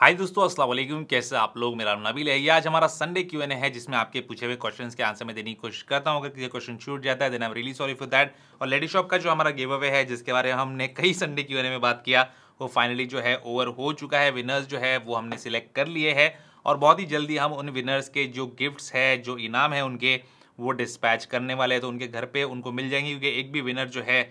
हाय दोस्तों अस्सलाम वालेकुम कैसे आप लोग मेरा नबील है ये आज हमारा संडे क्यू एन ए है जिसमें आपके पूछे हुए क्वेश्चंस के आंसर मैं देने की कोशिश करता हूँ अगर किसी क्वेश्चन छूट जाता है then I am really sorry for that और लेडी शॉप का जो हमारा गेव अवे है जिसके बारे में हमने कई संडे क्यू एन ए में बात किया वो फाइनली जो है ओवर हो चुका है विनर्स जो है वो हमने सिलेक्ट कर लिए है और बहुत ही जल्दी हम उन विनर्स के जो गिफ्ट्स है जो इनाम है उनके वो डिस्पैच करने वाले हैं तो उनके घर पर उनको मिल जाएंगे क्योंकि एक भी विनर जो है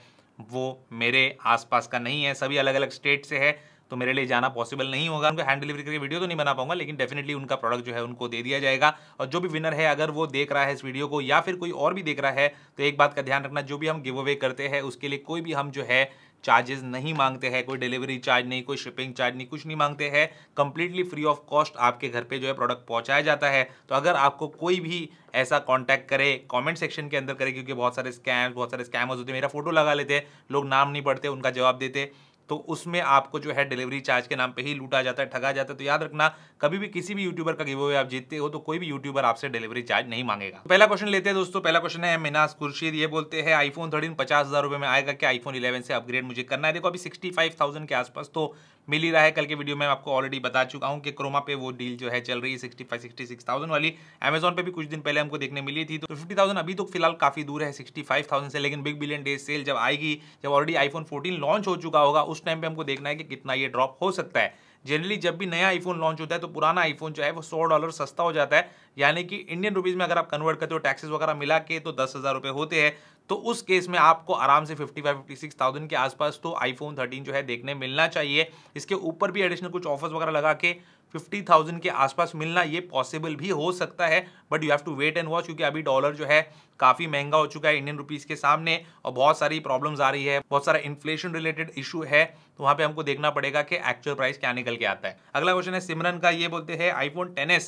वो मेरे आसपास का नहीं है सभी अलग अलग स्टेट से है तो मेरे लिए जाना पॉसिबल नहीं होगा उनको हैंड डिलीवरी करके वीडियो तो नहीं बना पाऊंगा लेकिन डेफिनेटली उनका प्रोडक्ट जो है उनको दे दिया जाएगा और जो भी विनर है अगर वो देख रहा है इस वीडियो को या फिर कोई और भी देख रहा है तो एक बात का ध्यान रखना जो भी हम गिव अवे करते हैं उसके लिए कोई भी हम जो है चार्जेस नहीं मांगते हैं कोई डिलीवरी चार्ज नहीं कोई शिपिंग चार्ज नहीं कुछ नहीं मांगते हैं कंप्लीटली फ्री ऑफ कॉस्ट आपके घर पे जो है प्रोडक्ट पहुंचाया जाता है तो अगर आपको कोई भी ऐसा कांटेक्ट करे कमेंट सेक्शन के अंदर करे क्योंकि बहुत सारे स्कैम्स बहुत सारे स्कैमर्स होते हैं मेरा फोटो लगा लेते हैं लोग नाम नहीं पढ़ते उनका जवाब देते तो उसमें आपको जो है डिलीवरी चार्ज के नाम पे ही लूटा जाता है ठगा जाता है तो याद रखना कभी भी किसी भी यूट्यूबर का गिव अवे आप जीतते हो तो कोई भी यूट्यूबर आपसे डिलीवरी चार्ज नहीं मांगेगा तो पहला क्वेश्चन लेते हैं दोस्तों पहला क्वेश्चन है मिनास खुर्शीद ये बोलते हैं आईफोन थर्टीन पचास हजार रुपये में आएगा क्या आईफोन इलेवन से अपग्रेड मुझे करना है देखो अभी सिक्सटी फाइव थाउजेंड के आसपास तो मिल ही रहा है कल के वीडियो में आपको ऑलरेडी बता चुका हूँ कि क्रोमा पे वो डील जो है चल रही है sixty five sixty six thousand वाली अमेजोन पे भी कुछ दिन पहले हमको देखने मिली थी तो फिफ्टी थाउजेंड अभी तो फिलहाल काफी दूर है सिक्सटी फाइव थाउजेंड से लेकिन बिग बिलियन डे सेल जब आएगी जब ऑलरेडी आईफोन फोर्टीन लॉन्च हो चुका होगा उस टाइम पर हमको देखना है कि कितना ये ड्रॉप हो सकता है जनरली जब भी नया आईफोन लॉन्च होता है तो पुराना आईफोन जो है वो सौ डॉलर सस्ता हो जाता है यानी कि इंडियन रुपीज़ में अगर आप कन्वर्ट करते हो टैक्सेस वगैरह मिला के तो दस हज़ार रुपये होते हैं तो उस केस में आपको आराम से 55 सिक्स थाउजेंड के आसपास तो आईफोन 13 जो है देखने मिलना चाहिए इसके ऊपर भी एडिशनल कुछ ऑफर्स वगैरह लगा के फिफ्टी थाउजेंड के आसपास मिलना ये पॉसिबल भी हो सकता है but you have to wait and watch क्योंकि अभी डॉलर जो है काफ़ी महंगा हो चुका है इंडियन रुपीज़ के सामने और बहुत सारी प्रॉब्लम्स आ रही है बहुत सारा इन्फ्लेशन रिलेटेड इशू है तो वहाँ पे हमको देखना पड़ेगा कि एक्चुअल प्राइस क्या निकल के आता है अगला क्वेश्चन है सिमरन का ये बोलते हैं iPhone ten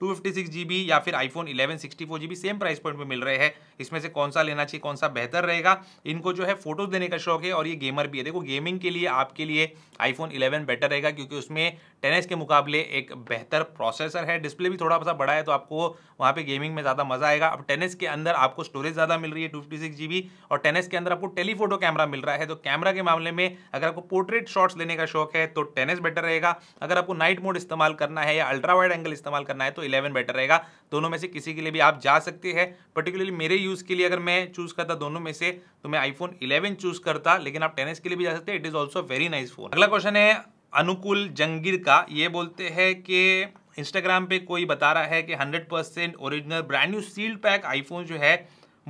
two fifty six G B या फिर iPhone eleven sixty four G B same price point में मिल रहे हैं इसमें से कौन सा लेना चाहिए कौन सा बेहतर रहेगा इनको जो है फोटोज देने का शौक है और ये गेमर भी है देखो गेमिंग के लिए आपके लिए आईफोन इलेवन बेटर रहेगा क्योंकि उसमें टेनिस के मुकाबले एक बेहतर प्रोसेसर है डिस्प्ले भी थोड़ा सा बड़ा है तो आपको वहाँ पे गेमिंग में ज़्यादा मज़ा आएगा अब टेनिस के अंदर आपको स्टोरेज ज़्यादा मिल रही है टू फिफ्टी और टेनिस के अंदर आपको टेलीफोटो कैमरा मिल रहा है तो कैमरा के मामले में अगर आपको पोर्ट्रेट शॉट्स लेने का शौक है तो टेनिस बेटर रहेगा अगर आपको नाइट मोड इस्तेमाल करना है या अल्ट्रा वाइड एंगल इस्तेमाल करना है तो इलेवन बेटर रहेगा दोनों में से किसी के लिए भी आप जा सकते हैं पर्टिकुलरली मेरे यूज़ के लिए अगर मैं चूज़ करता दोनों में से तो मैं आईफोन इलेवन चूज़ करता लेकिन आप टेनिस के लिए भी जा सकते हैं it is also very nice phone अगला क्वेश्चन है अनुकूल जंगीर का ये बोलते हैं कि इंस्टाग्राम पे कोई बता रहा है कि 100 percent original brand new sealed pack iPhone जो है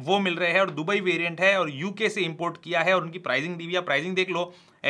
वो मिल रहे हैं और दुबई वेरिएंट है और यूके से इंपोर्ट किया है और उनकी प्राइसिंग दी हुई है प्राइसिंग देख लो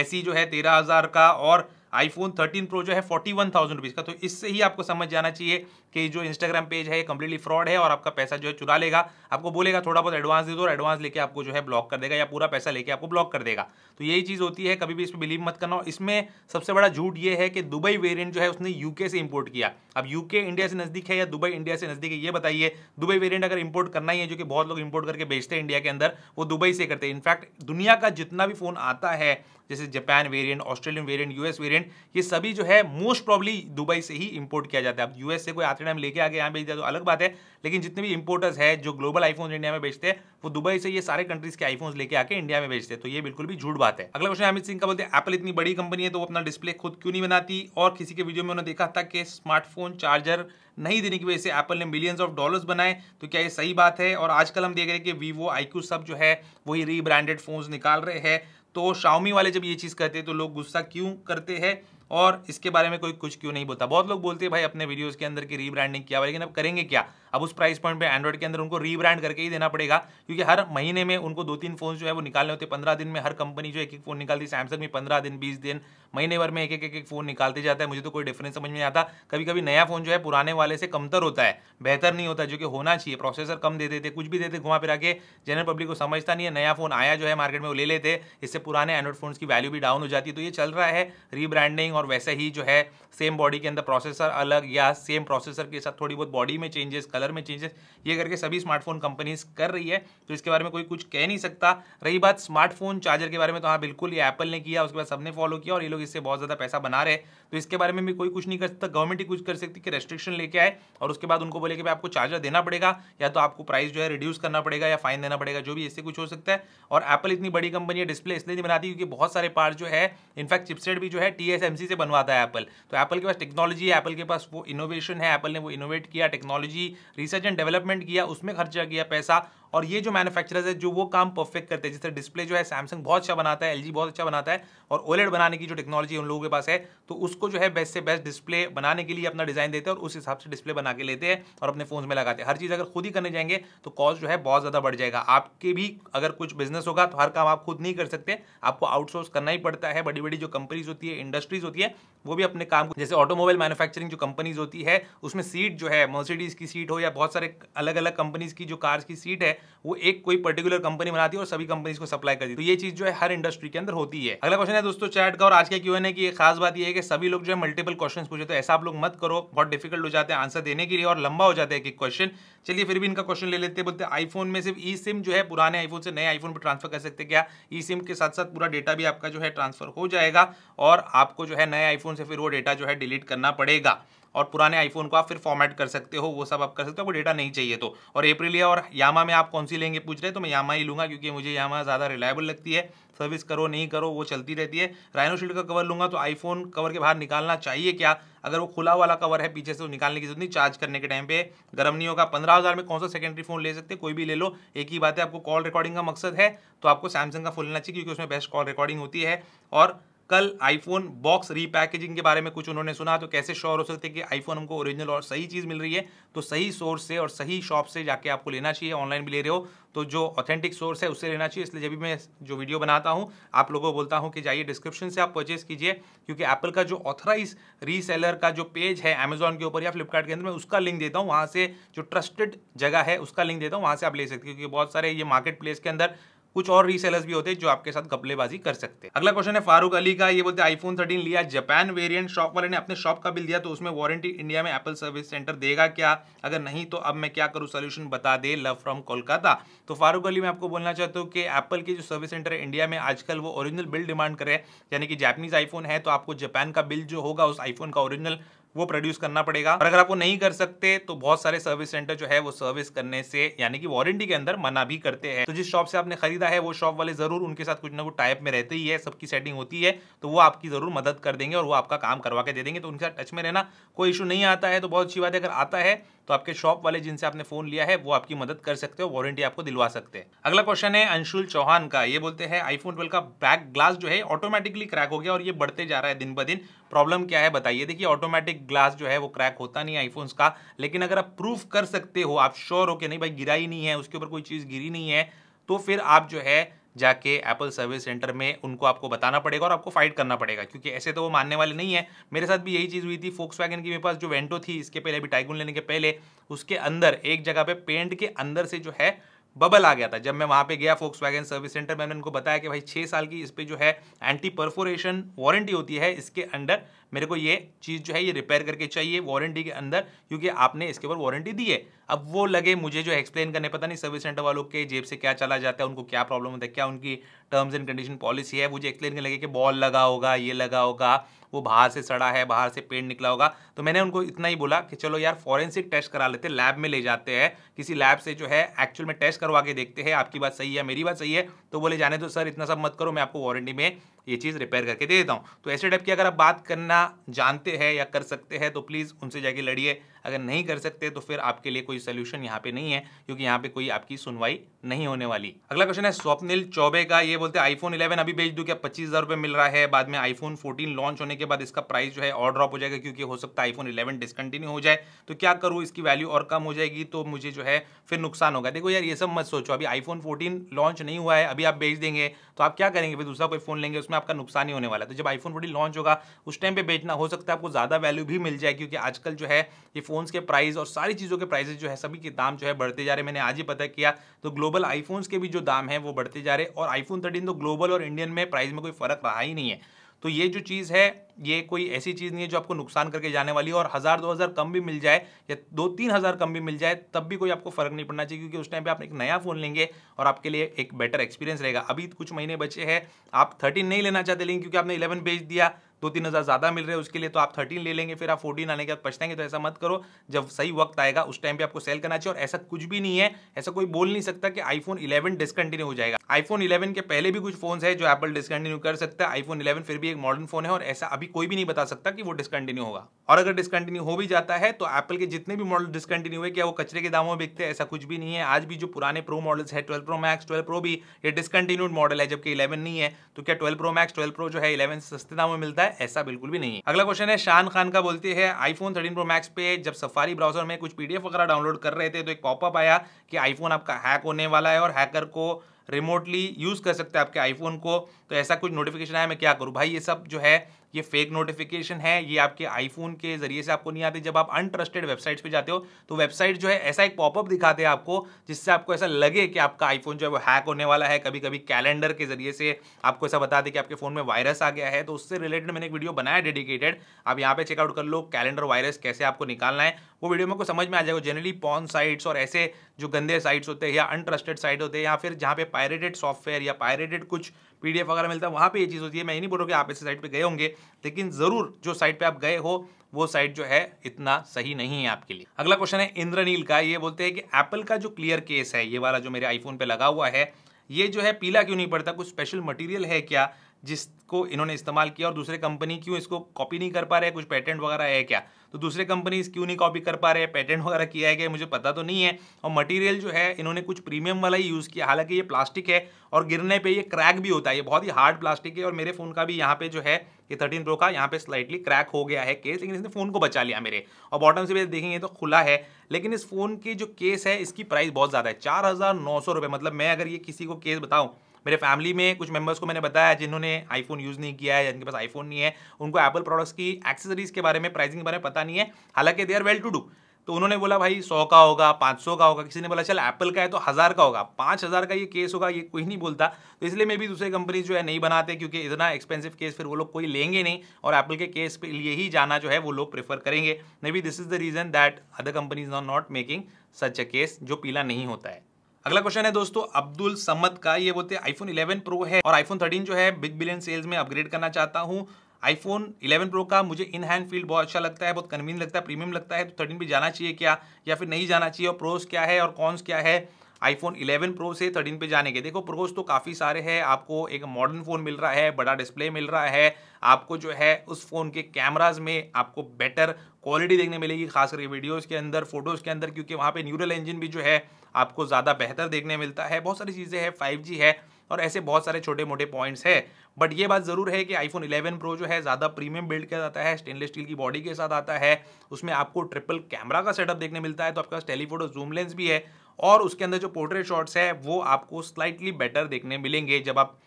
ऐसी e जो है तेरह हज़ार का और आईफोन 13 प्रो जो है फोर्टी वन थाउजेंड रुपीज़ का तो इससे ही आपको समझ जाना चाहिए कि जो इंस्टाग्राम पेज है ये कम्प्लीटली फ्रॉड है और आपका पैसा जो है चुरा लेगा आपको बोलेगा थोड़ा बहुत एडवांस दे दो और एडवांस लेके आपको जो है ब्लॉक कर देगा या पूरा पैसा लेके आपको ब्लॉक कर देगा तो यही चीज़ होती है कभी भी इस बिलीव मत करना इसमें सबसे बड़ा झूठ ये है कि दुबई वेरियंट जो है उसने यूके से इम्पोर्ट किया अब यूके इंडिया से नज़दीक है या दुबई इंडिया से नज़दीक है ये बताइए दुबई वेरियंट अगर इम्पोर्ट करना ही है जो कि बहुत लोग इम्पोर्ट करके बेचते हैं इंडिया के अंदर वो दुबई से करते हैं इनफैक्ट दुनिया का जितना भी फ़ोन आता है जैसे Japan variant Australian variant US variant एथलेट ये सभी जो है मोस्ट प्रॉब्ली दुबई से ही इंपोर्ट किया जाता है अब यूएस से कोई आथलेट हम लेके आगे यहाँ भेजता है तो अलग बात है लेकिन जितने भी इंपोर्टर्स है जो ग्लोबल आईफोन इंडिया में बेचते हैं वो दुबई से ये सारे कंट्रीज के आईफोन लेके आके इंडिया में बेचते हैं तो ये बिल्कुल भी झूठ बात है अगला क्वेश्चन अमित सिंह का बोलते हैं एपल इतनी बड़ी कंपनी है तो वो अपना डिस्प्ले खुद क्यों नहीं बनाती और किसी के वीडियो में उन्होंने देखा था कि स्मार्टफोन चार्जर नहीं देने की वजह से एप्पल ने मिलियंस ऑफ डॉलर्स बनाए तो क्या ये सही बात है और आजकल हम देख रहे हैं कि वीवो आईक्यू सब जो है वही रीब्रांडेड फोन्स निकाल रहे हैं तो शाओमी वाले जब ये चीज़ कहते हैं तो लोग गुस्सा क्यों करते हैं और इसके बारे में कोई कुछ क्यों नहीं बोलता बहुत लोग बोलते हैं भाई अपने वीडियोस के अंदर की रीब्रांडिंग किया लेकिन अब करेंगे क्या अब उस प्राइस पॉइंट पे एंड्रॉइड के अंदर उनको रीब्रांड करके ही देना पड़ेगा क्योंकि हर महीने में उनको दो तीन फोन जो है वो निकालने होते पंद्रह दिन में हर कंपनी जो एक एक फोन निकालती है सैमसंग में पंद्रह दिन बीस दिन महीने भर में एक एक एक फोन निकालते जाता है मुझे तो कोई डिफरेंस समझ में आता कभी कभी नया फोन जो है पुराने वाले से कमतर होता है बेहतर नहीं होता जो कि होना चाहिए प्रोसेसर कम दे देते कुछ भी देते घुमा फिरा के जनरल पब्लिक को समझता नहीं है नया फोन आया जो है मार्केट में वो ले लेते इससे पुराने एंड्रॉइड फोन की वैल्यू भी डाउन हो जाती है तो ये चल रहा है रीब्रांडिंग और वैसे ही जो है सेम बॉडी के अंदर प्रोसेसर अलग या सेम प्रोसेसर के साथ थोड़ी बहुत बॉडी में चेंजेस कलर में चेंजेस ये करके सभी स्मार्टफोन कंपनीज कर रही है तो इसके बारे में कोई कुछ कह नहीं सकता रही बात स्मार्टफोन चार्जर के बारे में तो हाँ बिल्कुल ये एप्पल ने किया उसके बाद सबने फॉलो किया और ये लोग इससे बहुत ज़्यादा पैसा बना रहे तो इसके बारे में भी कोई कुछ नहीं कर सकता गवर्नमेंट ही कुछ कर सकती कि रेस्ट्रिक्शन लेके आए और उसके बाद उनको बोले कि भाई आपको चार्जर देना पड़ेगा या तो आपको प्राइस जो है रिड्यूस करना पड़ेगा या फाइन देना पड़ेगा जो भी इससे कुछ हो सकता है और एप्पल इतनी बड़ी कंपनी है डिस्प्ले इसलिए नहीं बनाती क्योंकि बहुत सारे पार्ट जो है इनफैक्ट चिपसेट भी जो है टी से बनवाता है एप्पल तो एप्पल के पास टेक्नोलॉजी है एप्पल के पास वो इनोवेशन है एप्पल ने वो इनोवेट किया टेक्नोलॉजी रिसर्च एंड डेवलपमेंट किया उसमें खर्चा किया पैसा और ये जो मैन्युफैक्चरर्स है जो वो काम परफेक्ट करते हैं जैसे डिस्प्ले जो है सैमसंग बहुत अच्छा बनाता है एल बहुत अच्छा बनाता है और ओलेड बनाने की जो टेक्नोलॉजी उन लोगों के पास है तो उसको जो है बेस्ट से बेस्ट डिस्प्ले बनाने के लिए अपना डिज़ाइन देते हैं और उस हिसाब से डिस्प्ले बना के लेते हैं और अपने फोन में लगाते हैं हर चीज़ अगर खुद ही करने जाएंगे तो कॉस्ट जो है बहुत ज़्यादा बढ़ जाएगा आपके भी अगर कुछ बिजनेस होगा तो हर काम आप खुद नहीं कर सकते आपको आउटसोर्स करना ही पड़ता है बड़ी बड़ी जो कंपनीज होती है इंडस्ट्रीज होती है वो भी अपने काम जैसे ऑटोमोबाइल मैनुफैक्चरिंग जो कंपनीज होती है उसमें सीट जो है मर्सिडीज की सीट हो या बहुत सारे अलग अलग कंपनीज की जो कार्स की सीट है वो एक कोई पर्टिकुलर कंपनी बनाती है और सभी कंपनी को सप्लाई करती है तो ये चीज जो है हर इंडस्ट्री के अंदर होती है अगला क्वेश्चन है दोस्तों चैट का और आज का क्यों है कि खास बात यह है कि सभी लोग जो है मल्टीपल क्वेश्चन पूछे तो ऐसा आप लोग मत करो बहुत डिफिकल्ट हो जाते हैं आंसर देने के लिए और लंबा हो जाता है एक क्वेश्चन चलिए फिर भी इनका क्वेश्चन ले लेते बोलते आईफोन में सिर्फ ई सिम जो है पुराने आईफोन से नए आईफोन पर ट्रांसफर कर सकते क्या ई सिम के साथ साथ पूरा डेटा भी आपका जो है ट्रांसफर हो जाएगा और आपको जो है नए आईफोन से फिर वो डेटा जो है डिलीट करना पड़ेगा और पुराने आईफोन को आप फिर फॉर्मेट कर सकते हो वो सब आप कर सकते हो आपको डेटा नहीं चाहिए तो और एप्रिलिया और यामा में आप कौन सी लेंगे पूछ रहे तो मैं यामा ही लूँगा क्योंकि मुझे यामा ज़्यादा रिलायबल लगती है सर्विस करो नहीं करो वो चलती रहती है राइनो शील्ड का कवर लूँगा तो आईफोन कवर के बाहर निकालना चाहिए क्या अगर वो खुला वाला कवर है पीछे से तो निकालने की जरूरत नहीं चार्ज करने के टाइम पे गर्म नहीं होगा पंद्रह हज़ार में कौन सा सेकेंडरी फोन ले सकते कोई भी ले लो एक ही बात है आपको कॉल रिकॉर्डिंग का मकसद है तो आपको सैमसंग का फोन लेना चाहिए क्योंकि उसमें बेस्ट कॉल रिकॉर्डिंग होती है और कल आईफोन बॉक्स रीपैकेजिंग के बारे में कुछ उन्होंने सुना तो कैसे श्योर हो सकते हैं कि आईफोन हमको ओरिजिनल और सही चीज़ मिल रही है तो सही सोर्स से और सही शॉप से जाके आपको लेना चाहिए ऑनलाइन भी ले रहे हो तो जो ऑथेंटिक सोर्स है उससे लेना चाहिए इसलिए जब भी मैं जो वीडियो बनाता हूँ आप लोगों को बोलता हूँ कि जाइए डिस्क्रिप्शन से आप परचेज कीजिए क्योंकि एप्पल का जो ऑथराइज रीसेलर का जो पेज है अमेजोन के ऊपर या फ्लिपकार्ट के अंदर मैं उसका लिंक देता हूँ वहाँ से जो ट्रस्टेड जगह है उसका लिंक देता हूँ वहाँ से आप ले सकते हैं क्योंकि बहुत सारे ये मार्केट प्लेस के अंदर कुछ और रीसेलर्स भी होते हैं जो आपके साथ गपलेबाजी कर सकते हैं अगला क्वेश्चन है फारूक अली का ये बोलते आईफोन थर्टीन लिया जापान वेरियंट शॉप वाले ने अपने शॉप का बिल दिया तो उसमें वारंटी इंडिया में एप्पल सर्विस सेंटर देगा क्या अगर नहीं तो अब मैं क्या करूँ सोल्यूशन बता दे लव फ्रॉम कोलकाता तो फारूक अली मैं आपको बोलना चाहता हूँ कि एप्पल की जो सर्विस सेंटर है इंडिया में आजकल वो ओरिजिनल बिल डिमांड करे यानी कि जैपनीज आईफोन है तो आपको जापान का बिल जो होगा उस आईफोन का ओरिजिनल वो प्रोड्यूस करना पड़ेगा और अगर आप वो नहीं कर सकते तो बहुत सारे सर्विस सेंटर जो है वो सर्विस करने से यानी कि वारंटी के अंदर मना भी करते हैं तो जिस शॉप से आपने खरीदा है वो शॉप वाले जरूर उनके साथ कुछ ना कुछ टाइप में रहते ही है सबकी सेटिंग होती है तो वो आपकी जरूर मदद कर देंगे और वो आपका काम करवा के दे देंगे तो उनके साथ टच में रहना कोई इशू नहीं आता है तो बहुत अच्छी बात है अगर आता है तो आपके शॉप वाले जिनसे आपने फोन लिया है वो आपकी मदद कर सकते हो वारंटी आपको दिलवा सकते हैं अगला क्वेश्चन है अंशुल चौहान का ये बोलते हैं आईफोन ट्वेल्व का बैक ग्लास जो है ऑटोमेटिकली क्रैक हो गया और ये बढ़ते जा रहा है दिन ब दिन प्रॉब्लम क्या है बताइए देखिए ऑटोमेटिक ग्लास जो है वो क्रैक होता नहीं है आईफोन्स का लेकिन अगर आप प्रूफ कर सकते हो आप श्योर हो कि नहीं भाई गिरा ही नहीं है उसके ऊपर कोई चीज़ गिरी नहीं है तो फिर आप जो है जाके एप्पल सर्विस सेंटर में उनको आपको बताना पड़ेगा और आपको फाइट करना पड़ेगा क्योंकि ऐसे तो वो मानने वाले नहीं है मेरे साथ भी यही चीज़ हुई थी फोक्स वैगन की मेरे पास जो वेंटो थी इसके पहले अभी टाइगून लेने के पहले उसके अंदर एक जगह पे पेंट के अंदर से जो है बबल आ गया था जब मैं वहाँ पे गया फोक्स वैगन सर्विस सेंटर मैंने उनको बताया कि भाई छः साल की इस पर जो है एंटी परफोरेशन वारंटी होती है इसके अंडर मेरे को ये चीज़ जो है ये रिपेयर करके चाहिए वारंटी के अंदर क्योंकि आपने इसके ऊपर वारंटी दी है अब वो लगे मुझे जो एक्सप्लेन करने पता नहीं सर्विस सेंटर वालों के जेब से क्या चला जाता है उनको क्या प्रॉब्लम होता है क्या उनकी टर्म्स एंड कंडीशन पॉलिसी है मुझे एक्सप्लेन करने लगे कि बॉल लगा होगा ये लगा होगा वो बाहर से सड़ा है बाहर से पेड़ निकला होगा तो मैंने उनको इतना ही बोला कि चलो यार फॉरेंसिक टेस्ट करा लेते लैब में ले जाते हैं किसी लैब से जो है एक्चुअल में टेस्ट करवा के देखते हैं आपकी बात सही है मेरी बात सही है तो बोले जाने तो सर इतना सब मत करो मैं आपको वारंटी में ये चीज़ रिपेयर करके दे देता हूँ तो ऐसे टाइप की अगर आप बात करना जानते हैं या कर सकते हैं तो प्लीज़ उनसे जाके लड़िए अगर नहीं कर सकते तो फिर आपके लिए कोई सोल्यूशन यहाँ पे नहीं है क्योंकि यहाँ पे कोई आपकी सुनवाई नहीं होने वाली अगला क्वेश्चन है स्वप्निल चौबे का ये बोलते हैं आईफोन इलेवन अभी बेच दू क्या पच्चीस हजार मिल रहा है बाद में आईफोन 14 लॉन्च होने के बाद इसका प्राइस जो है और ड्रॉप हो जाएगा क्योंकि हो सकता है आईफोन इलेवन डिसकंटिन्यू हो जाए तो क्या करूँ इसकी वैल्यू और कम हो जाएगी तो मुझे जो है फिर नुकसान होगा देखो यार ये सब मत सोचो अभी आईफोन फोर्टीन लॉन्च नहीं हुआ है अभी आप बेच देंगे तो आप क्या करेंगे फिर दूसरा कोई फोन लेंगे उसमें आपका नुकसान ही होने वाला तो जब आईफोन फोर्टीन लॉन्च होगा उस टाइम पे बेचना हो सकता है आपको ज़्यादा वैल्यू भी मिल जाए क्योंकि आजकल जो है ये फोन आईफोन्स के प्राइस और सारी चीज़ों के प्राइसेस जो है सभी के दाम जो है बढ़ते जा रहे मैंने आज ही पता किया तो ग्लोबल आईफोन्स के भी जो दाम है वो बढ़ते जा रहे और आईफोन थर्टीन तो ग्लोबल और इंडियन में प्राइस में कोई फर्क रहा ही नहीं है तो ये जो चीज़ है ये कोई ऐसी चीज़ नहीं है जो आपको नुकसान करके जाने वाली है और हज़ार दो हज़ार कम भी मिल जाए या दो तीन हज़ार कम भी मिल जाए तब भी कोई आपको फ़र्क नहीं पड़ना चाहिए क्योंकि उस टाइम पर आप एक नया फ़ोन लेंगे और आपके लिए एक बेटर एक्सपीरियंस रहेगा अभी कुछ महीने बचे हैं आप थर्टीन नहीं लेना चाहते लेकिन क्योंकि आपने इलेवन बेच दिया दो तीन हज़ार ज़्यादा मिल रहे हैं उसके लिए तो आप थर्टीन ले लेंगे फिर आप फोर्टीन आने के बाद पछताएंगे तो ऐसा मत करो जब सही वक्त आएगा उस टाइम पे आपको सेल करना चाहिए और ऐसा कुछ भी नहीं है ऐसा कोई बोल नहीं सकता कि आईफोन इलेवन डिसकंटिन्यू हो जाएगा आईफोन इलेवन के पहले भी कुछ फोन है जो एप्पल डिसकंटिन्यू कर सकता है आईफोन इलेवन फिर भी एक मॉडर्न फोन है और ऐसा अभी अभी कोई भी नहीं बता सकता कि वो डिसकंटिन्यू होगा और अगर डिसकंटिन्यू हो भी जाता है तो एप्पल के जितने भी मॉडल डिसकंटिन्यू हुए क्या वो कचरे के दामों में बिकते हैं ऐसा कुछ भी नहीं है आज भी जो पुराने प्रो मॉडल्स है twelve pro max twelve pro भी ये डिसकंटिन्यूड मॉडल है जबकि इलेवन नहीं है तो क्या twelve pro max twelve pro जो है इलेवन सस्ते दामों में मिलता है ऐसा बिल्कुल भी नहीं अगला क्वेश्चन है शान खान का बोलती है आईफोन थर्टीन प्रो मैक्स पे जब सफारी ब्राउजर में कुछ पीडीएफ वगैरह डाउनलोड कर रहे थे तो एक पॉपअप आया कि आईफोन आपका हैक होने वाला है और हैकर को रिमोटली यूज कर सकते हैं आपके आईफोन को तो ऐसा कुछ नोटिफिकेशन आया मैं क्या करूँ भाई ये सब जो है ये फेक नोटिफिकेशन है ये आपके आईफोन के जरिए से आपको नहीं आती जब आप अनट्रस्टेड वेबसाइट्स पे जाते हो तो वेबसाइट जो है ऐसा एक पॉपअप दिखाते हैं आपको जिससे आपको ऐसा लगे कि आपका आईफोन जो है वो हैक होने वाला है कभी कभी कैलेंडर के जरिए से आपको ऐसा बता दें कि आपके फ़ोन में वायरस आ गया है तो उससे रिलेटेड मैंने एक वीडियो बनाया डेडिकेटेड आप यहाँ पे चेकआउट कर लो कैलेंडर वायरस कैसे आपको निकालना है वो वीडियो मेरे को समझ में आ जाएगा जनरली पॉन साइट्स और ऐसे जो गंदे साइट्स होते हैं या अनट्रस्टेड साइट होते हैं या फिर जहाँ पे पायरेटेड सॉफ्टवेयर या पायरेटेड कुछ पीडीएफ वगैरह मिलता है वहाँ पर ये चीज़ होती है मैं ये नहीं बोल रहा कि आप ऐसे साइट पर गए होंगे लेकिन ज़रूर जो साइट पर आप गए हो वो साइट जो है इतना सही नहीं है आपके लिए अगला क्वेश्चन है इंद्रनील का ये बोलते हैं कि एप्पल का जो क्लियर केस है ये वाला जो मेरे आईफोन पर लगा हुआ है ये जो है पीला क्यों नहीं पड़ता कुछ स्पेशल मटेरियल है क्या जिसको इन्होंने इस्तेमाल किया और दूसरे कंपनी क्यों इसको कॉपी नहीं कर पा रहे कुछ पेटेंट वगैरह है क्या तो दूसरे कंपनीज क्यों नहीं कॉपी कर पा रहे हैं पेटेंट वगैरह किया है क्या मुझे पता तो नहीं है और मटेरियल जो है इन्होंने कुछ प्रीमियम वाला ही यूज़ किया हालांकि ये प्लास्टिक है और गिरने पर ये क्रैक भी होता है ये बहुत ही हार्ड प्लास्टिक है और मेरे फ़ोन का भी यहाँ पे जो है ये थर्टीन प्रो का यहाँ पे स्लाइटली क्रैक हो गया है केस लेकिन इसने फ़ोन को बचा लिया मेरे और बॉटम से भी देखेंगे तो खुला है लेकिन इस फ़ोन की जो केस है इसकी प्राइस बहुत ज़्यादा है चार हज़ार नौ सौ रुपये मतलब मैं अगर ये किसी को केस बताऊँ मेरे फैमिली में कुछ मेंबर्स को मैंने बताया जिन्होंने आईफोन यूज़ नहीं किया है जिनके पास आईफोन नहीं है उनको एप्पल प्रोडक्ट्स की एक्सेसरीज़ के बारे में प्राइसिंग के बारे में पता नहीं है हालांकि they are well to do तो उन्होंने बोला भाई सौ का होगा पाँच सौ का होगा किसी ने बोला चल एप्पल का है तो हज़ार का होगा पाँच हज़ार का ये केस होगा ये कोई नहीं बोलता तो इसलिए मे भी दूसरे कंपनी जो है नहीं बनाते क्योंकि इतना एक्सपेंसिव केस फिर वो लोग कोई लेंगे नहीं और एप्पल के केस के लिए ही जाना जो है वो लोग प्रेफर करेंगे maybe this is the reason that other companies are not making such a case जो पीला नहीं होता है अगला क्वेश्चन है दोस्तों अब्दुल समद का ये बोलते हैं आईफोन 11 प्रो है और आईफोन 13 जो है बिग बिलियन सेल्स में अपग्रेड करना चाहता हूँ आईफोन 11 प्रो का मुझे इन हैंड फील्ड बहुत अच्छा लगता है बहुत कन्वीन लगता है प्रीमियम लगता है तो थर्टीन भी जाना चाहिए क्या या फिर नहीं जाना चाहिए और प्रोस क्या है और कॉन्स क्या है आईफोन 11 प्रो से 13 पे जाने के देखो प्रोज तो काफ़ी सारे हैं आपको एक मॉडर्न फ़ोन मिल रहा है बड़ा डिस्प्ले मिल रहा है आपको जो है उस फ़ोन के कैमराज में आपको बेटर क्वालिटी देखने मिलेगी खासकर वीडियोज़ के अंदर फोटोज़ के अंदर क्योंकि वहाँ पर न्यूरल इंजन भी जो है आपको ज़्यादा बेहतर देखने मिलता है बहुत सारी चीज़ें हैं फाइव है और ऐसे बहुत सारे छोटे मोटे पॉइंट्स है बट ये बात ज़रूर है कि आईफोन 11 प्रो जो है ज़्यादा प्रीमियम बिल्ड किया जाता है स्टेनलेस स्टील की बॉडी के साथ आता है उसमें आपको ट्रिपल कैमरा का सेटअप देखने मिलता है तो आपके पास टेलीफोटो जूम लेंस भी है और उसके अंदर जो पोर्ट्रेट शॉट्स है वो आपको स्लाइटली बेटर देखने मिलेंगे जब आप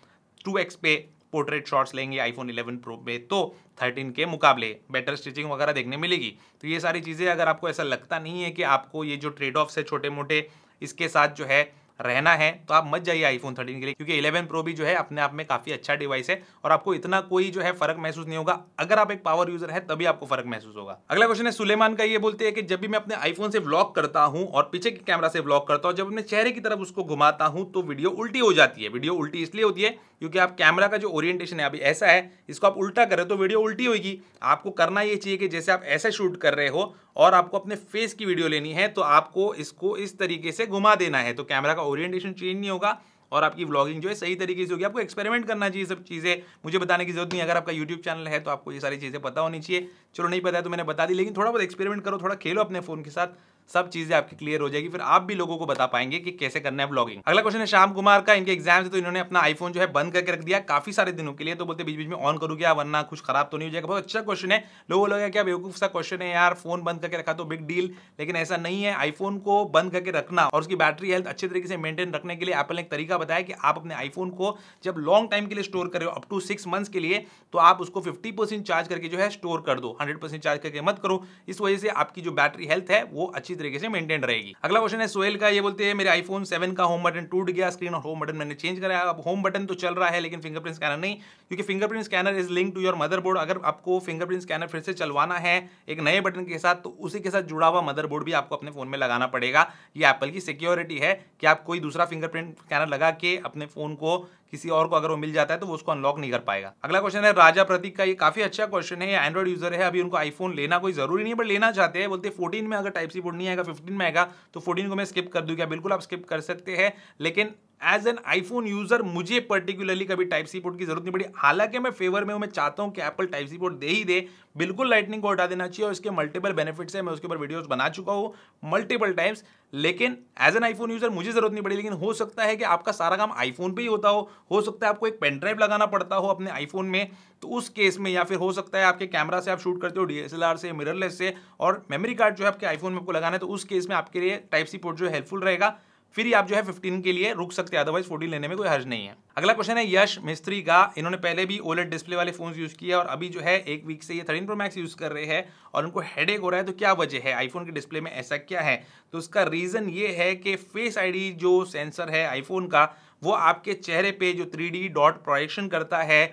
टू पे पोर्ट्रेट शॉट्स लेंगे आईफोन 11 प्रो में तो 13 के मुकाबले बेटर स्टिचिंग वगैरह देखने मिलेगी तो ये सारी चीज़ें अगर आपको ऐसा लगता नहीं है कि आपको ये जो ट्रेड ऑफ्स है छोटे मोटे इसके साथ जो है रहना है तो आप मत जाइए आईफोन थर्टीन के लिए क्योंकि इलेवन प्रो भी जो है अपने आप में काफी अच्छा डिवाइस है और आपको इतना कोई जो है फर्क महसूस नहीं होगा अगर आप एक पावर यूजर है तभी आपको फर्क महसूस होगा अगला क्वेश्चन है सुलेमान का ये बोलते हैं कि जब भी मैं अपने आईफोन से ब्लॉक करता हूँ और पीछे के कैमरा से ब्लॉक करता हूँ जब अपने चेहरे की तरफ उसको घुमाता हूँ तो वीडियो उल्टी हो जाती है वीडियो उल्टी इसलिए होती है क्योंकि आप कैमरा का जो ओरिएंटेशन है अभी ऐसा है इसको आप उल्टा करें तो वीडियो उल्टी होगी आपको करना ये चाहिए कि जैसे आप ऐसे शूट कर रहे हो और आपको अपने फेस की वीडियो लेनी है तो आपको इसको इस तरीके से घुमा देना है तो कैमरा का ओरिएंटेशन चेंज नहीं होगा और आपकी ब्लॉगिंग जो है सही तरीके से होगी आपको एक्सपेरिमेंट करना चाहिए सब चीज़ें मुझे बताने की जरूरत नहीं अगर आपका यूट्यूब चैनल है तो आपको ये सारी चीज़ें पता होनी चाहिए चलो नहीं पता है तो मैंने बता दी लेकिन थोड़ा बहुत एक्सपेरिमेंट करो थोड़ा खेलो अपने फ़ोन के साथ सब चीजें आपकी क्लियर हो जाएगी फिर आप भी लोगों को बता पाएंगे कि कैसे करना है ब्लॉगिंग अगला क्वेश्चन है श्याम कुमार का इनके एग्जाम से तो इन्होंने अपना आईफोन जो है बंद करके रख दिया काफी सारे दिनों के लिए तो बोलते बीच बीच में ऑन करू क्या वरना कुछ खराब तो नहीं हो जाएगा बहुत अच्छा क्वेश्चन है लोगों लोग क्या बेवकूफ सा क्वेश्चन है यार फोन बंद करके रखा तो बिग डील लेकिन ऐसा नहीं है आईफोन को बंद करके रखना और उसकी बैटरी हेल्थ अच्छे तरीके से मेंटेन रखने के लिए एप्पल ने एक तरीका बताया कि आप अपने आईफोन को जब लॉन्ग टाइम के लिए स्टोर कर रहे हो अप टू सिक्स मंथ्स के लिए तो आप उसको फिफ्टी चार्ज करके जो है स्टोर कर दो हंड्रेड चार्ज करके मत करो इस वजह से आपकी जो बैटरी हेल्थ है वो अच्छी तरीके से मेंटेन रहेगी अगला क्वेश्चन है सोहेल का ये बोलते हैं मेरे आईफोन सेवन का होम बटन टूट गया स्क्रीन और होम बटन मैंने चेंज कराया अब होम बटन तो चल रहा है लेकिन फिंगरप्रिंट स्कैनर नहीं क्योंकि fingerprint scanner is link to your motherboard अगर आपको फिंगरप्रिंट स्कैनर फिर से चलवाना है एक नए बटन के साथ तो उसी के साथ जुड़ा हुआ मदरबोर्ड भी आपको अपने फोन में लगाना पड़ेगा ये एप्पल की सिक्योरिटी है कि आप कोई दूसरा फिंगरप्रिंट स्कैनर लगा के अपने फोन को किसी और को अगर वो मिल जाता है तो वो उसको अनलॉक नहीं कर पाएगा अगला क्वेश्चन है राजा प्रतीक का ये काफी अच्छा क्वेश्चन है एंड्रॉइड यूजर है अभी उनको आईफोन लेना कोई जरूरी नहीं बट लेना चाहते हैं बोलते फोर्टीन में अगर टाइप सी बोर्ड नहीं आएगा फिफ्टीन में आएगा तो फोर्टीन को मैं स्किप कर दूँ क्या बिल्कुल आप स्किप कर सकते हैं लेकिन एज एन आईफोन यूजर मुझे पर्टिकुलरली कभी टाइप सी पोर्ट की जरूरत नहीं पड़ी हालांकि मैं फेवर में हूं मैं चाहता हूं कि एप्पल टाइप सी पोर्ट दे ही दे बिल्कुल लाइटनिंग को हटा देना चाहिए और इसके मल्टीपल बेनिफिट्स है मैं उसके ऊपर वीडियोस बना चुका हूं मल्टीपल टाइम्स लेकिन एज एन आईफोन यूजर मुझे जरूरत नहीं पड़ी लेकिन हो सकता है कि आपका सारा काम आईफोन पे ही होता हो हो सकता है आपको एक पेन ड्राइव लगाना पड़ता हो अपने आईफोन में तो उस केस में या फिर हो सकता है आपके कैमरा से आप शूट करते हो डीएसएलआर से मिररलेस से और मेमोरी कार्ड जो है आपके आईफोन में आपको लगाना है तो उस केस में आपके लिए टाइप सी पोर्ट जो हेल्पफुल रहेगा फिर ही आप जो है 15 के लिए रुक सकते हैं अदरवाइज 14 लेने में कोई हर्ज नहीं है अगला क्वेश्चन है यश मिस्त्री का इन्होंने पहले भी ओलेट डिस्प्ले वाले फोन यूज किया और अभी जो है एक वीक से ये थर्टीन प्रो मैक्स यूज कर रहे हैं और उनको हेडेक हो रहा है तो क्या वजह है आईफोन के डिस्प्ले में ऐसा क्या है तो उसका रीजन ये है कि फेस आई जो सेंसर है आईफोन का वो आपके चेहरे पे जो थ्री डॉट प्रोजेक्शन करता है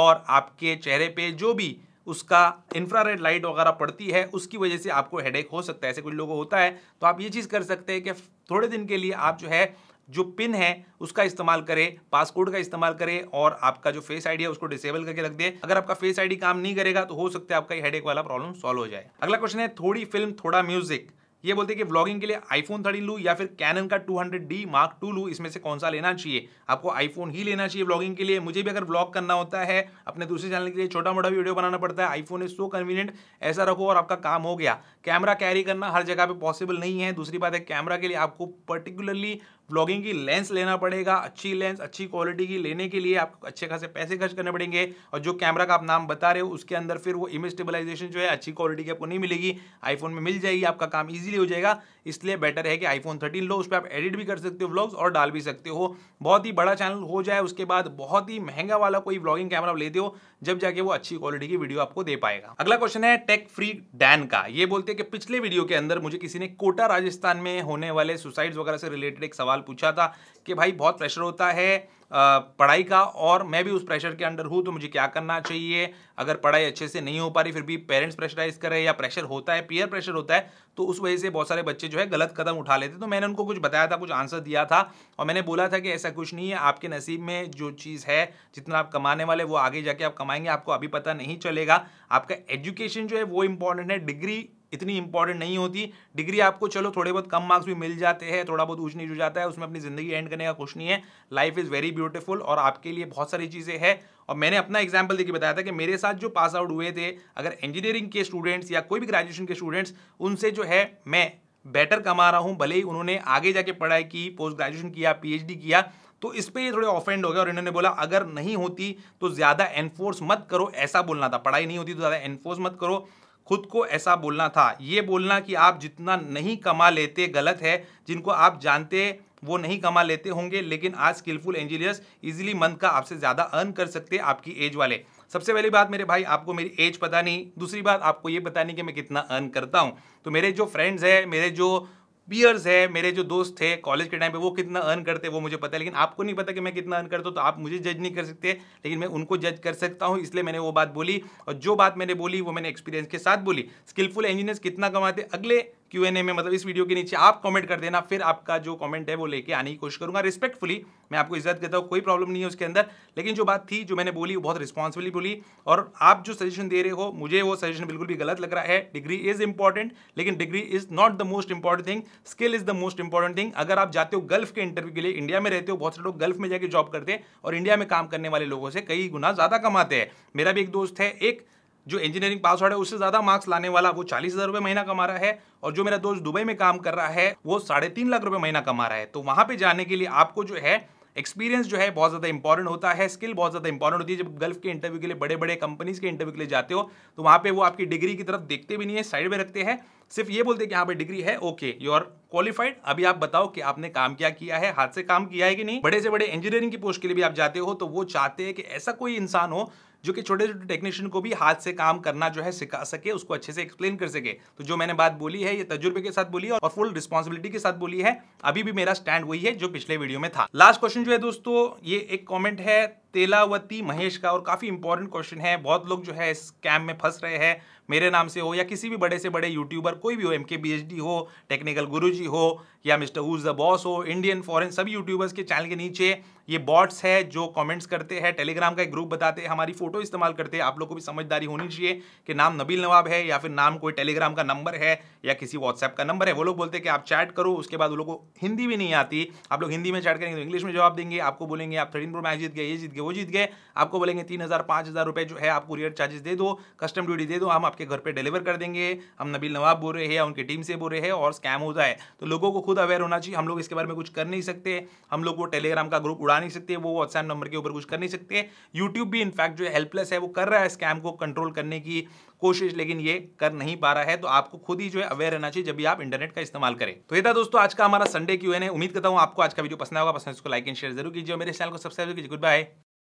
और आपके चेहरे पे जो भी उसका इंफ्रारेड लाइट वगैरह पड़ती है उसकी वजह से आपको हेडेक हो सकता है ऐसे कुछ लोगों होता है तो आप ये चीज़ कर सकते हैं कि थोड़े दिन के लिए आप जो है जो पिन है उसका इस्तेमाल करें पासकोड का इस्तेमाल करें और आपका जो फेस आईडी है उसको डिसेबल करके रख दे अगर आपका फेस आईडी काम नहीं करेगा तो हो सकता है आपका हेडेक वाला प्रॉब्लम सॉल्व हो जाए अगला क्वेश्चन है थोड़ी फिल्म थोड़ा म्यूजिक ये बोलते हैं कि व्लॉगिंग के लिए आईफोन थर्टीन लू या फिर कैनन का two hundred D mark two लू इसमें से कौन सा लेना चाहिए आपको आईफोन ही लेना चाहिए व्लॉगिंग के लिए मुझे भी अगर व्लॉग करना होता है अपने दूसरे चैनल के लिए छोटा मोटा वीडियो बनाना पड़ता है आईफोन इज सो कन्वीनियंट ऐसा रखो और आपका काम हो गया कैमरा कैरी करना हर जगह पर पॉसिबल नहीं है दूसरी बात है कैमरा के लिए आपको पर्टिकुलरली ब्लॉगिंग की लेंस लेना पड़ेगा अच्छी लेंस अच्छी क्वालिटी की लेने के लिए आपको अच्छे खासे पैसे खर्च करने पड़ेंगे और जो कैमरा का आप नाम बता रहे हो उसके अंदर फिर वो इमेज स्टेबलाइजेशन जो है अच्छी क्वालिटी की आपको नहीं मिलेगी आईफोन में मिल जाएगी आपका काम ईजिली हो जाएगा इसलिए बेटर है कि आईफोन थर्टीन लो उस पर आप एडिट भी कर सकते हो व्लॉग्स और डाल भी सकते हो बहुत ही बड़ा चैनल हो जाए उसके बाद बहुत ही महंगा वाला कोई व्लॉगिंग कैमरा लेते हो जब जाके वो अच्छी क्वालिटी की वीडियो आपको दे पाएगा अगला क्वेश्चन है टेक फ्री डैन का ये बोलते हैं कि पिछले वीडियो के अंदर मुझे किसी ने कोटा राजस्थान में होने वाले सुसाइड्स वगैरह से रिलेटेड एक सवाल पूछा था कि भाई बहुत प्रेशर होता है पढ़ाई का और मैं भी उस प्रेशर के अंडर हूँ तो मुझे क्या करना चाहिए अगर पढ़ाई अच्छे से नहीं हो पा रही फिर भी पेरेंट्स प्रेशराइज कर रहे हैं या प्रेशर होता है पीयर प्रेशर होता है तो उस वजह से बहुत सारे बच्चे जो है गलत कदम उठा लेते तो मैंने उनको कुछ बताया था कुछ आंसर दिया था और मैंने बोला था कि ऐसा कुछ नहीं है आपके नसीब में जो चीज़ है जितना आप कमाने वाले वो आगे जाके आप कमाएंगे आपको अभी पता नहीं चलेगा आपका एजुकेशन जो है वो इंपॉर्टेंट है डिग्री इतनी इंपॉर्टेंट नहीं होती डिग्री आपको चलो थोड़े बहुत कम मार्क्स भी मिल जाते हैं थोड़ा बहुत ऊँच नीच हो जाता है उसमें अपनी ज़िंदगी एंड करने का कुछ नहीं है लाइफ इज़ वेरी ब्यूटीफुल और आपके लिए बहुत सारी चीज़ें हैं और मैंने अपना एग्जाम्पल देखिए बताया था कि मेरे साथ जो पास आउट हुए थे अगर इंजीनियरिंग के स्टूडेंट्स या कोई भी ग्रेजुएशन के स्टूडेंट्स उनसे जो है मैं बेटर कमा रहा हूँ भले ही उन्होंने आगे जाके पढ़ाई की पोस्ट ग्रेजुएशन किया पी किया तो इस पर ये थोड़े ऑफेंड हो गए और इन्होंने बोला अगर नहीं होती तो ज़्यादा एनफोर्स मत करो ऐसा बोलना था पढ़ाई नहीं होती तो ज़्यादा एनफोर्स मत करो खुद को ऐसा बोलना था ये बोलना कि आप जितना नहीं कमा लेते गलत है जिनको आप जानते वो नहीं कमा लेते होंगे लेकिन आज स्किलफुल इंजीनियर्स इजीली मंथ का आपसे ज़्यादा अर्न कर सकते हैं आपकी एज वाले सबसे पहली बात मेरे भाई आपको मेरी एज पता नहीं दूसरी बात आपको ये पता नहीं कि मैं कितना अर्न करता हूँ तो मेरे जो फ्रेंड्स हैं मेरे जो पीयर्स है मेरे जो दोस्त थे कॉलेज के टाइम पे वो कितना अर्न करते वो मुझे पता है लेकिन आपको नहीं पता कि मैं कितना अर्न करता हूँ तो आप मुझे जज नहीं कर सकते लेकिन मैं उनको जज कर सकता हूँ इसलिए मैंने वो बात बोली और जो बात मैंने बोली वो मैंने एक्सपीरियंस के साथ बोली स्किलफुल इंजीनियर्स कितना कमाते अगले क्यू एन ए में मतलब इस वीडियो के नीचे आप कमेंट कर देना फिर आपका जो कमेंट है वो लेके आने की कोशिश करूंगा रिस्पेक्टफुली मैं आपको इज्जत देता हूँ कोई प्रॉब्लम नहीं है उसके अंदर लेकिन जो बात थी जो मैंने बोली वो बहुत रिस्पॉन्सिबली बोली और आप जो सजेशन दे रहे हो मुझे वो सजेशन बिल्कुल भी गलत लग रहा है डिग्री इज इंपॉर्टेंट लेकिन degree is not the most important thing skill is the most important thing अगर आप जाते हो गल्फ के इंटरव्यू के लिए इंडिया में रहते हो बहुत से लोग गल्फ में जाके जॉब करते हैं और इंडिया में काम करने वाले लोगों से कई गुना ज़्यादा कमाते हैं मेरा भी एक दोस्त है एक जो इंजीनियरिंग पास आउट है उससे ज़्यादा मार्क्स लाने वाला वो चालीस हज़ार रुपये महीना कमा रहा है और जो मेरा दोस्त दुबई में काम कर रहा है वो साढ़े तीन लाख रुपये महीना कमा रहा है तो वहां पर जाने के लिए आपको जो है एक्सपीरियंस जो है बहुत ज़्यादा इंपॉर्टेंट होता है स्किल बहुत ज़्यादा इंपॉर्टेंट होती है जब गल्फ के इंटरव्यू के लिए बड़े बड़े कंपनीज के इंटरव्यू के लिए जाते हो तो वहाँ पे वो आपकी डिग्री की तरफ देखते भी नहीं है साइड में रखते हैं सिर्फ ये बोलते हैं कि यहाँ पे डिग्री है ओके यू आर क्वालिफाइड अभी आप बताओ कि आपने काम क्या किया है हाथ से काम किया है कि नहीं बड़े से बड़े इंजीनियरिंग की पोस्ट के लिए भी आप जाते हो तो वो चाहते हैं कि ऐसा कोई इंसान हो जो कि छोटे छोटे टेक्नीशियन को भी हाथ से काम करना जो है सिखा सके उसको अच्छे से एक्सप्लेन कर सके तो जो मैंने बात बोली है ये तजुर्बे के साथ बोली है और फुल रिस्पॉन्सिबिलिटी के साथ बोली है अभी भी मेरा स्टैंड वही है जो पिछले वीडियो में था लास्ट क्वेश्चन जो है दोस्तों ये एक कॉमेंट है तेलावती महेश का और काफ़ी इंपॉर्टेंट क्वेश्चन है बहुत लोग जो है इस स्कैम में फंस रहे हैं मेरे नाम से हो या किसी भी बड़े से बड़े यूट्यूबर कोई भी हो M K B H D हो टेक्निकल गुरु जी हो या मिस्टर ऊज द बॉस हो इंडियन फॉरेन सभी यूट्यूबर्स के चैनल के नीचे ये बॉट्स है जो कमेंट्स करते हैं टेलीग्राम का एक ग्रुप बताते हैं हमारी फोटो इस्तेमाल करते हैं आप लोग को भी समझदारी होनी चाहिए कि नाम नबील नवाब है या फिर नाम कोई टेलीग्राम का नंबर है या किसी व्हाट्सएप का नंबर है वो लोग बोलते हैं कि आप चैट करो उसके बाद वो लोग को हिंदी भी नहीं आती आप लोग हिंदी में चैट करेंगे तो इंग्लिश में जवाब देंगे आपको बोलेंगे आप थर्टीन प्रो मैच जीत गए ये जीत गए वो जीत गए आपको बोलेंगे तीन हज़ार पाँच हज़ार रुपये जो है आप कुरियर चार्जेस दे दो कस्टम ड्यूटी दे दो हम आपके घर पे डिलीवर कर देंगे हम नबील नवाब बोल रहे हैं या उनकी टीम से बोल रहे हैं और स्कैम होता है तो लोगों को खुद अवेयर होना चाहिए हम लोग इसके बारे में कुछ कर नहीं सकते हम लोग वो टेलीग्राम का ग्रुप उड़ा नहीं सकते वो व्हाट्सएप नंबर के ऊपर कुछ कर नहीं सकते यूट्यूब भी इनफैक्ट जो हेल्पलेस है वो कर रहा है स्कैम को कंट्रोल करने की कोशिश लेकिन ये कर नहीं पा रहा है तो आपको खुद ही जो है अवेयर रहना चाहिए जब भी आप इंटरनेट का इस्तेमाल करें तो ये था दोस्तों आज का हमारा संडे क्यों है उम्मीद करता हूँ आपको आज का वीडियो पसंद आएगा पसंद इसको लाइक एंड शेयर जरूर कीजिए मेरे चैनल को सब्सक्राइब कीजिए गुड बाय